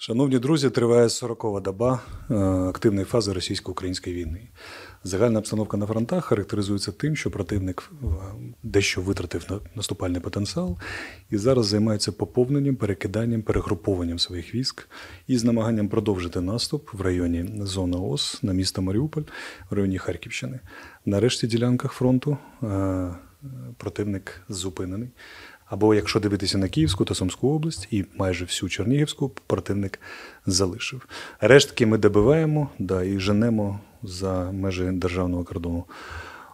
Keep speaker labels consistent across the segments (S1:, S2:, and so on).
S1: Шановні друзі, триває 40-ва доба е, активної фази російсько-української війни. Загальна обстановка на фронтах характеризується тим, що противник е, дещо витратив наступальний потенціал і зараз займається поповненням, перекиданням, перегрупованням своїх військ і з намаганням продовжити наступ в районі зони ОС на місто Маріуполь, в районі Харківщини. Нарешті ділянках фронту е, противник зупинений. Або якщо дивитися на Київську та Сумську область і майже всю Чернігівську противник залишив. Рештки ми добиваємо да, і женемо за межі державного кордону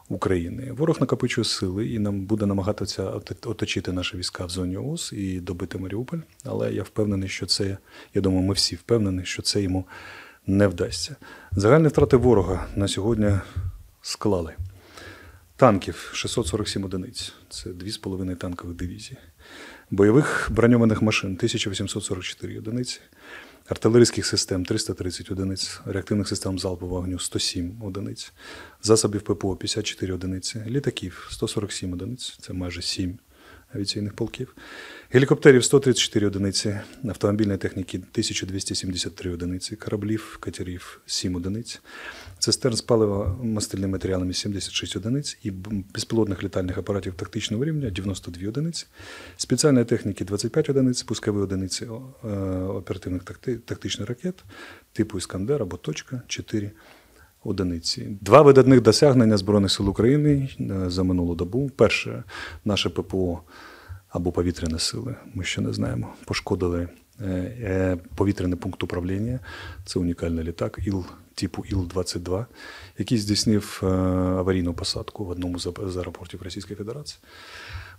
S1: України. Ворог накопичує сили і нам буде намагатися оточити наші війська в зоні ООС і добити Маріуполь. Але я впевнений, що це я думаю, ми всі впевнені, що це йому не вдасться. Загальні втрати ворога на сьогодні склали танків 647 одиниць. Це 2,5 танкових дивізії, бойових броньованих машин 1844 одиниці, артилерійських систем 330 одиниць, реактивних систем залпового вогню 107 одиниць, засобів ППО 54 одиниці, літаків 147 одиниць, це майже 7 авіаційних полків, гелікоптерів 134 одиниці, автомобільної техніки 1273 одиниці, кораблів, катерів 7 одиниць, цистерн з палива мастильними матеріалами 76 одиниць і безпілотних літальних апаратів тактичного рівня 92 одиниці, спеціальної техніки 25 одиниць, пускові одиниці е, оперативних тактичних ракет типу Іскандер або точка 4 одиниці. Два видатних досягнення Збройних сил України е, за минулу добу. Перше, наше ППО або повітряні сили, ми ще не знаємо, пошкодили е, е, повітряний пункт управління. Це унікальний літак ІЛ типу ІЛ-22, який здійснив аварійну посадку в одному з аеропортів Російської Федерації.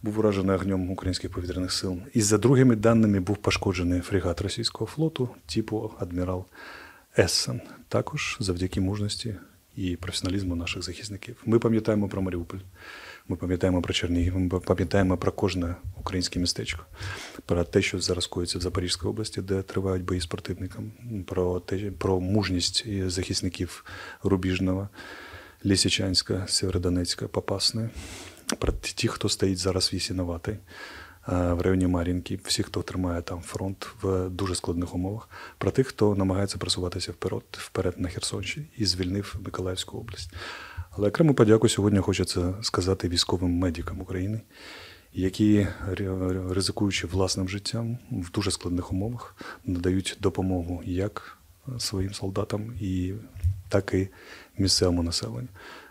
S1: Був уражений огнем українських повітряних сил. І за другими даними був пошкоджений фрегат російського флоту, типу адмірал. Есен також завдяки мужності і професіоналізму наших захисників. Ми пам'ятаємо про Маріуполь, ми пам'ятаємо про Чернігів, ми пам'ятаємо про кожне українське містечко, про те, що зараз коїться в Запорізькій області, де тривають бої з противником, про те, про мужність захисників Рубіжного, Лісічанська, Сєвєродонецька, Попасне, про ті, хто стоїть зараз вісінувати. Е, в районі Мар'їнки, всі, хто тримає там фронт в дуже складних умовах, про тих, хто намагається просуватися вперед вперед на Херсонщині і звільнив Миколаївську область. Але окрему подяку сьогодні хочеться сказати військовим медикам України, які ризикуючи власним життям в дуже складних умовах, надають допомогу як своїм солдатам, і так і місцевому населенню.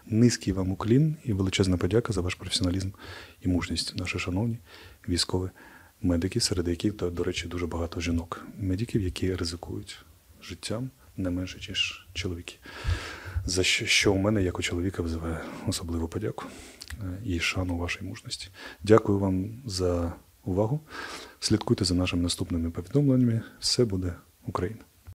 S1: Низький вам уклін і величезна подяка за ваш професіоналізм і мужність, наші шановні військові медики, серед яких, до речі, дуже багато жінок, медиків, які ризикують життям не менше, ніж чоловіки. За що, у мене, як у чоловіка, визиває особливу подяку е, і шану вашої мужності. Дякую вам за увагу. Слідкуйте за нашими наступними повідомленнями. Все буде Україна!